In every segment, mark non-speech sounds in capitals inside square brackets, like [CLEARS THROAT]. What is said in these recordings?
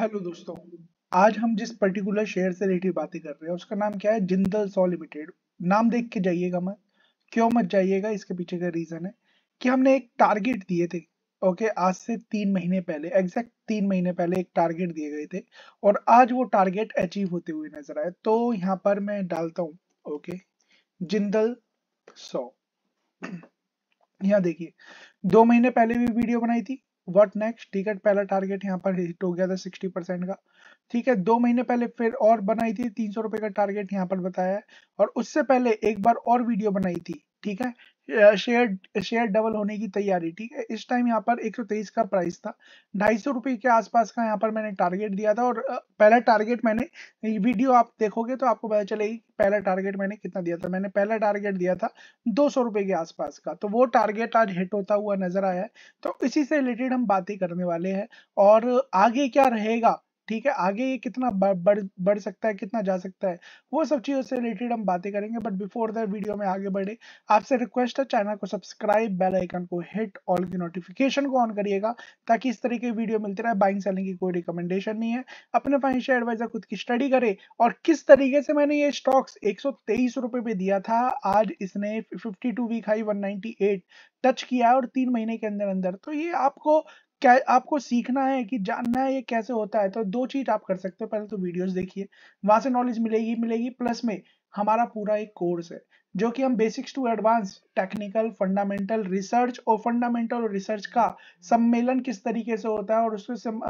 hello दोस्तों आज हम जिस पर्टिकुलर शेयर से रिलेटेड बातें कर रहे हैं उसका नाम क्या है जिंदल सॉ लिमिटेड नाम देख के जाइएगा मत क्यों मत जाइएगा इसके पीछे का रीजन है कि हमने एक टारगेट दिए थे ओके आज से तीन महीने पहले एग्जैक्ट तीन महीने पहले एक टारगेट दिए गए थे और आज वो टारगेट अचीव होते हुए नजर आए तो यहाँ पर मैं डालता हूँ ओके जिंदल सौ [CLEARS THROAT] यहाँ देखिए दो महीने पहले भी वीडियो बनाई थी व्हाट नेक्स्ट ठीक है पहला टारगेट यहाँ पर हिट हो गया था सिक्सटी परसेंट का ठीक है दो महीने पहले फिर और बनाई थी तीन सौ रुपए का टारगेट यहाँ पर बताया है और उससे पहले एक बार और वीडियो बनाई थी ठीक है शेयर शेयर डबल होने की तैयारी ठीक है इस टाइम यहाँ पर 123 का प्राइस था ढाई सौ रुपये के आसपास का यहाँ पर मैंने टारगेट दिया था और पहला टारगेट मैंने वीडियो आप देखोगे तो आपको पता चलेगी पहला टारगेट मैंने कितना दिया था मैंने पहला टारगेट दिया था दो सौ रुपये के आसपास का तो वो टारगेट आज हिट होता हुआ नजर आया है तो इसी से रिलेटेड हम बातें करने वाले हैं और आगे क्या रहेगा ठीक है आगे ये कितना बढ़ बढ़ सकता है कितना जा सकता है वो सब चीज़ों से रिलेटेड हम बातें करेंगे बट बिफोर दैट वीडियो में आगे बढ़े आपसे रिक्वेस्ट है चैनल को सब्सक्राइब बेल आइकन को हिट ऑल की नोटिफिकेशन को ऑन करिएगा ताकि इस तरीके की वीडियो मिलते रहे बाइंग सेलिंग की कोई रिकमेंडेशन नहीं है अपने फाइनेंशियल एडवाइजर खुद की स्टडी करे और किस तरीके से मैंने ये स्टॉक्स एक सौ पे दिया था आज इसने 52 वीक हाई वन टच किया और तीन महीने के अंदर अंदर तो ये आपको क्या आपको सीखना है कि जानना है ये कैसे होता है तो दो चीज आप कर सकते हो पहले तो वीडियोस देखिए वहां से नॉलेज मिलेगी मिलेगी प्लस में हमारा पूरा एक कोर्स है जो कि हम basics to advance technical fundamental research और फंडामेंटल रिसर्च का सम्मेलन किस तरीके से होता है और उसको सम,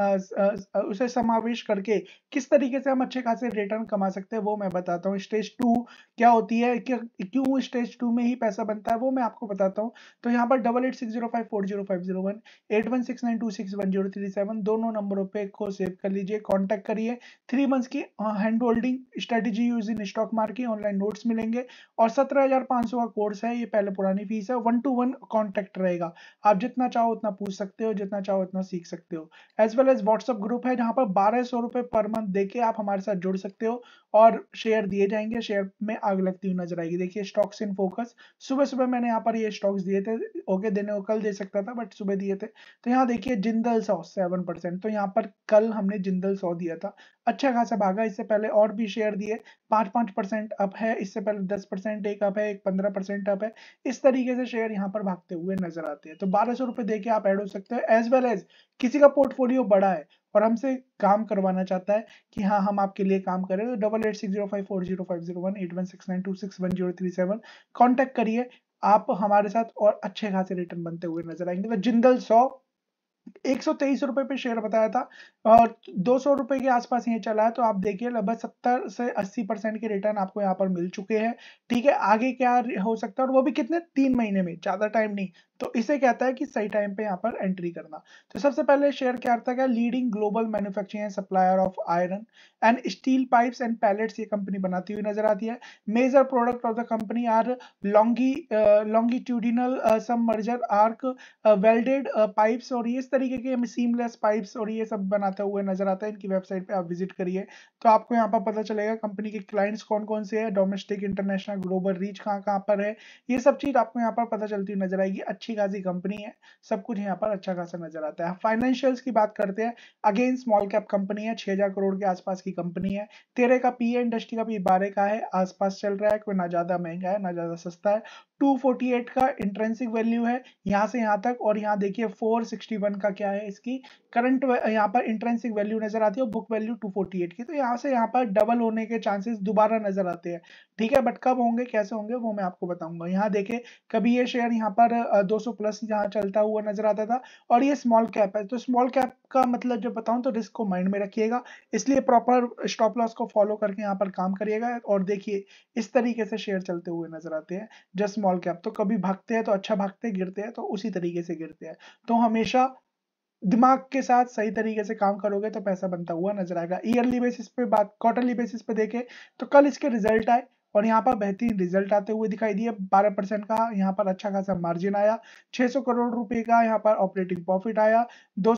उसे समावेश करके किस तरीके से हम अच्छे खासे रिटर्न कमा सकते हैं वो मैं बताता हूँ स्टेज टू क्या होती है क्यों स्टेज टू में ही पैसा बनता है वो मैं आपको बताता हूँ तो यहाँ पर double eight six zero five four zero five zero one eight one six nine two six one zero three seven दोनों नंबरों पर को सेव कर लीजिए कॉन्टैक्ट करिए थ्री मंथ्स की hand holding strategy use in stock market online notes मिलेंगे और सत्रह हजार पांच सौ का कोर्स है ये पहले पुरानी फीस है वन टू वन कॉन्टेक्ट रहेगा आप जितना चाहो उतना पूछ सकते हो जितना चाहो उतना सीख सकते हो as well as WhatsApp group है जहाँ पर बारह सौ रुपए पर मंथ देके आप हमारे साथ जुड़ सकते हो और शेयर दिए जाएंगे शेयर में आग लगती हुई नजर आएगी देखिए स्टॉक्स इन फोकस सुबह सुबह मैंने यहाँ पर ये स्टॉक्स दिए थे ओके देने को कल दे सकता था बट सुबह दिए थे तो यहाँ देखिए जिंदल सौ सेवन परसेंट तो यहाँ पर कल हमने जिंदल सौ दिया था अच्छा खासा भागा इससे पहले और भी शेयर दिए पांच पांच परसेंट अप है इससे पहले दस परसेंट एक अप है एक पंद्रह परसेंट अप है इस तरीके से शेयर यहाँ पर भागते हुए नजर आते हैं तो बारह सौ रुपए देके आप ऐड हो सकते हो एज वेल एज किसी का पोर्टफोलियो बड़ा है और हमसे काम करवाना चाहता है कि हाँ हम आपके लिए काम करें तो double eight six zero five four zero five zero one eight one six nine two six one zero three seven contact करिए आप हमारे साथ और अच्छे खासे रिटर्न बनते हुए नजर आएंगे तो जिंदल सौ एक सौ तेईस रुपए पे शेयर बताया था और दो सौ रुपए के आसपास ये चला है तो आप देखिए लगभग सत्तर से अस्सी परसेंट के रिटर्न आपको यहाँ पर मिल चुके हैं ठीक है आगे क्या हो सकता है और वो भी कितने तीन महीने में ज्यादा टाइम नहीं तो इसे कहता है कि सही टाइम पे यहाँ पर एंट्री करना तो सबसे पहले शेयर क्या करता है leading global manufacturing and supplier of iron and steel pipes and pallets ये कंपनी बनाती हुई नजर आती है major product of the company are लॉन्गी longitudinal merger arc welded pipes और ये इस तरीके के सीमलेस पाइप्स और ये सब बनाते हुए नजर आता है इनकी वेबसाइट पर आप विजिट करिए तो आपको यहाँ पर पता चलेगा कंपनी के क्लाइंट्स कौन कौन से है डोमेस्टिक इंटरनेशनल ग्लोबल रीच कहाँ कहाँ पर है ये सब चीज आपको यहाँ पर पता चलती हुई नजर आएगी अच्छी अच्छी खासी कंपनी है सब कुछ यहाँ पर अच्छा खासा नजर आता है फाइनेंशियल्स की बात करते हैं अगेन स्मॉल कैप कंपनी है छह करोड़ के आसपास की कंपनी है तेरह का पी इंडस्ट्री का भी बारह का है आसपास चल रहा है कोई ना ज्यादा महंगा है ना ज्यादा सस्ता है 248 का इंट्रेंसिक वैल्यू है यहाँ से यहाँ तक और यहाँ देखिए 461 का क्या है इसकी करंट यहाँ पर इंट्रेंसिक वैल्यू नजर आती है और बुक वैल्यू 248 की तो यहाँ से यहाँ पर डबल होने के चांसेस दोबारा नजर आते हैं ठीक है बट कब होंगे कैसे होंगे वो मैं आपको बताऊंगा यहाँ देखे कभी ये शेयर यहाँ पर दो 200 प्लस यहाँ चलता हुआ नजर आता था और ये स्मॉल कैप है तो स्मॉल कैप का मतलब जब बताऊं तो रिस्क को माइंड में रखिएगा इसलिए प्रॉपर स्टॉप लॉस को फॉलो करके यहाँ पर काम करिएगा और देखिए इस तरीके से शेयर चलते हुए नजर आते हैं जस्ट स्मॉल कैप तो कभी भागते हैं तो अच्छा भागते हैं गिरते हैं तो उसी तरीके से गिरते हैं तो हमेशा दिमाग के साथ सही तरीके से काम करोगे तो पैसा बनता हुआ नजर आएगा ईयरली बेसिस पे बात क्वार्टरली बेसिस पे देखें तो कल इसके रिजल्ट आए और यहाँ पर बेहतरीन रिजल्ट आते हुए दिखाई दिए 12 परसेंट का यहाँ पर अच्छा खासा मार्जिन आया 600 करोड़ रुपए का यहाँ पर ऑपरेटिंग प्रॉफिट आया दो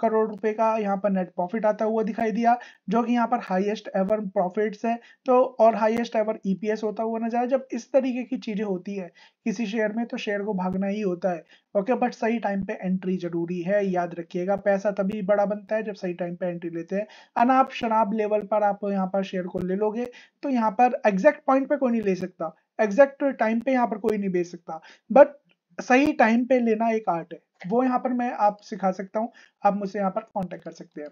करोड़ रुपए का यहाँ पर नेट प्रॉफिट आता हुआ दिखाई दिया जो कि यहाँ पर हाईएस्ट एवर प्रॉफिट्स है तो और हाईएस्ट एवर ईपीएस होता हुआ नजर आया जब इस तरीके की चीजें होती है किसी शेयर में तो शेयर को भागना ही होता है ओके बट सही टाइम पे एंट्री जरूरी है याद रखिएगा पैसा तभी बड़ा बनता है जब सही टाइम पे एंट्री लेते हैं अनाप शराब लेवल पर आप यहाँ पर शेयर को ले लोगे तो यहाँ पर एग्जैक्ट पॉइंट पे कोई नहीं ले सकता एग्जैक्ट टाइम पे यहाँ पर कोई नहीं बेच सकता बट सही टाइम पे लेना एक आर्ट है वो यहाँ पर मैं आप सिखा सकता हूँ आप मुझसे यहाँ पर कॉन्टेक्ट कर सकते हैं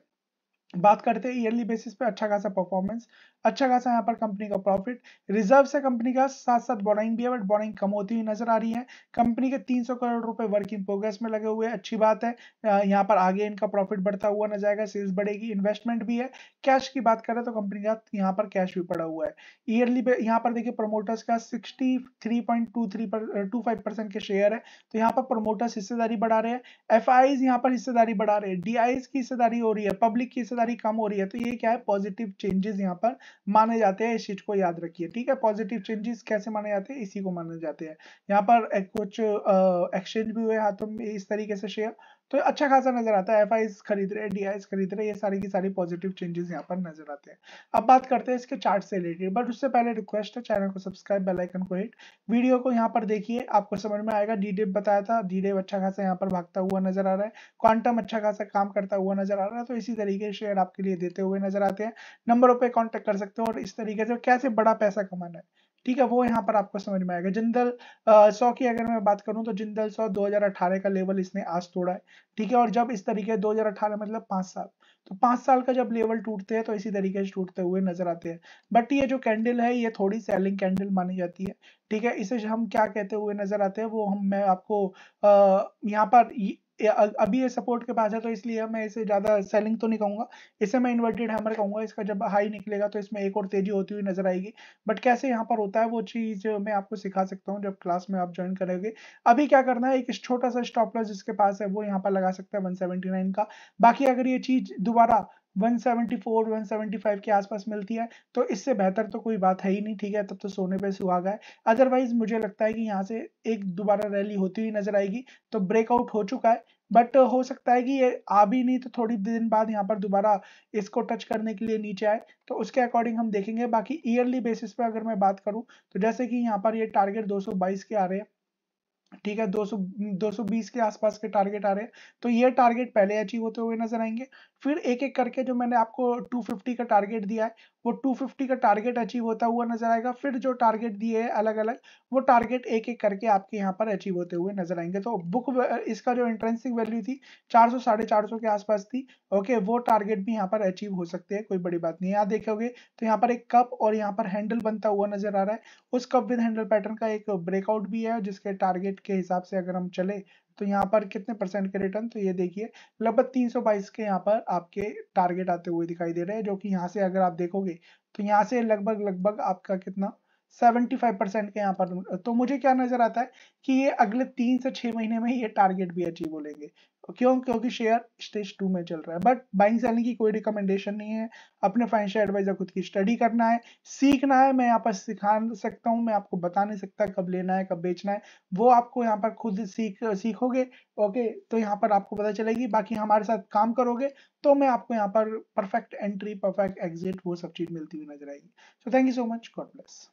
बात करते हैं ईयरली बेसिस पे अच्छा खासा परफॉर्मेंस अच्छा खासा यहाँ पर कंपनी का प्रॉफिट रिजर्व से कंपनी का साथ साथ बोराइंग भी है बट बोराइंग कम होती हुई नजर आ रही है कंपनी के 300 करोड़ रुपए वर्क इन प्रोग्रेस में लगे हुए अच्छी बात है यहाँ पर आगे इनका प्रॉफिट बढ़ता हुआ नजर आएगा सेल्स बढ़ेगी इन्वेस्टमेंट भी है कैश की बात करें तो कंपनी का यहाँ पर कैश भी पड़ा हुआ है ईयरली यहाँ पर देखिए प्रमोटर्स का sixty three point two three two five percent के शेयर है तो यहाँ पर प्रमोटर्स हिस्सेदारी बढ़ा रहे हैं एफ आईज यहाँ पर हिस्सेदारी बढ़ा रहे हैं डी की हिस्सेदारी हो रही है पब्लिक की सारी कम हो रही है तो ये क्या है पॉजिटिव चेंजेस यहाँ पर माने जाते हैं इस चीज को याद रखिए ठीक है पॉजिटिव चेंजेस कैसे माने जाते हैं इसी को माने जाते हैं यहाँ पर कुछ एक्सचेंज भी हुए हाथों में इस तरीके से शेयर तो अच्छा खासा नजर आता है एफ खरीद रहे डी खरीद रहे ये सारी की सारी पॉजिटिव चेंजेस यहाँ पर नजर आते हैं अब बात करते हैं इसके चार्ट से रिलेटेड बट उससे पहले रिक्वेस्ट है चैनल को सब्सक्राइब बेलाइकन को हिट वीडियो को यहाँ पर देखिए आपको समझ में आएगा डी बताया था डी अच्छा खासा यहाँ पर भागता हुआ नजर आ रहा है क्वांटम अच्छा खासा काम करता हुआ नजर आ रहा है तो इसी तरीके शेयर आपके लिए देते हुए नजर आते हैं नंबरों पर कॉन्टेक्ट कर सकते हो और इस तरीके से कैसे बड़ा पैसा कमाना है ठीक है वो यहाँ पर आपको समझ में आएगा जिंदल सौ की अगर मैं बात करूँ तो जिंदल सौ 2018 का लेवल इसने आज तोड़ा है ठीक है और जब इस तरीके 2018 मतलब पांच साल तो पांच साल का जब लेवल टूटते हैं तो इसी तरीके से टूटते हुए नजर आते हैं बट ये जो कैंडल है ये थोड़ी सेलिंग कैंडल मानी जाती है ठीक है इसे हम क्या कहते हुए नजर आते हैं वो हम मैं आपको यहाँ पर अभी ये सपोर्ट के पास है तो इसलिए मैं इसे ज़्यादा सेलिंग तो नहीं कहूंगा इसे मैं इन्वर्टेड हैमर कहूंगा इसका जब हाई निकलेगा तो इसमें एक और तेज़ी होती हुई नजर आएगी बट कैसे यहाँ पर होता है वो चीज़ मैं आपको सिखा सकता हूँ जब क्लास में आप ज्वाइन करेंगे अभी क्या करना है एक छोटा सा स्टॉप लॉस जिसके पास है वो यहाँ पर लगा सकते हैं वन का बाकी अगर ये चीज़ दोबारा 174 175 के आसपास मिलती है तो इससे बेहतर तो कोई बात है ही नहीं ठीक है तब तो सोने पे सुहागा है अदरवाइज मुझे लगता है कि यहाँ से एक दोबारा रैली होती हुई नजर आएगी तो ब्रेकआउट हो चुका है बट हो सकता है कि ये आ भी नहीं तो थोड़ी दिन बाद यहाँ पर दोबारा इसको टच करने के लिए नीचे आए तो उसके अकॉर्डिंग हम देखेंगे बाकी ईयरली बेसिस पर अगर मैं बात करूँ तो जैसे कि यहाँ पर ये टारगेट 222 के आ रहे हैं ठीक है 200 220 के आसपास के टारगेट आ रहे हैं तो ये टारगेट पहले अचीव होते हुए नजर आएंगे फिर एक एक करके जो मैंने आपको 250 का टारगेट दिया है वो 250 का टारगेट अचीव होता हुआ नजर आएगा फिर जो टारगेट दिए हैं अलग अलग वो टारगेट एक एक करके आपके यहाँ पर अचीव होते हुए नजर आएंगे तो बुक इसका जो इंट्रेंसिक वैल्यू थी चार सौ के आसपास थी ओके वो टारगेट भी यहाँ पर अचीव हो सकते हैं कोई बड़ी बात नहीं यहाँ देखोगे तो यहाँ पर एक कप और यहाँ पर हैंडल बनता हुआ नजर आ रहा है उस कप विद हैंडल पैटर्न का एक ब्रेकआउट भी है जिसके टारगेट रेट के हिसाब से अगर हम चले तो यहाँ पर कितने परसेंट के रिटर्न तो ये देखिए लगभग 322 के यहाँ पर आपके टारगेट आते हुए दिखाई दे रहे हैं जो कि यहाँ से अगर आप देखोगे तो यहाँ से लगभग लगभग आपका कितना 75% के यहाँ पर तो मुझे क्या नजर आता है कि ये अगले तीन से छह महीने में ये टारगेट भी अचीव हो लेंगे क्यों क्योंकि शेयर स्टेज टू में चल रहा है बट बाइंग सेलिंग की कोई रिकमेंडेशन नहीं है अपने फाइनेंशियल एडवाइजर खुद की स्टडी करना है सीखना है मैं यहाँ पर सिखा सकता हूँ मैं आपको बता नहीं सकता कब लेना है कब बेचना है वो आपको यहाँ पर खुद सीख सीखोगे ओके तो यहाँ पर आपको पता चलेगी बाकी हमारे साथ काम करोगे तो मैं आपको यहाँ पर परफेक्ट एंट्री परफेक्ट एग्जिट वो सब चीज मिलती हुई नजर आएगी so thank you so much God bless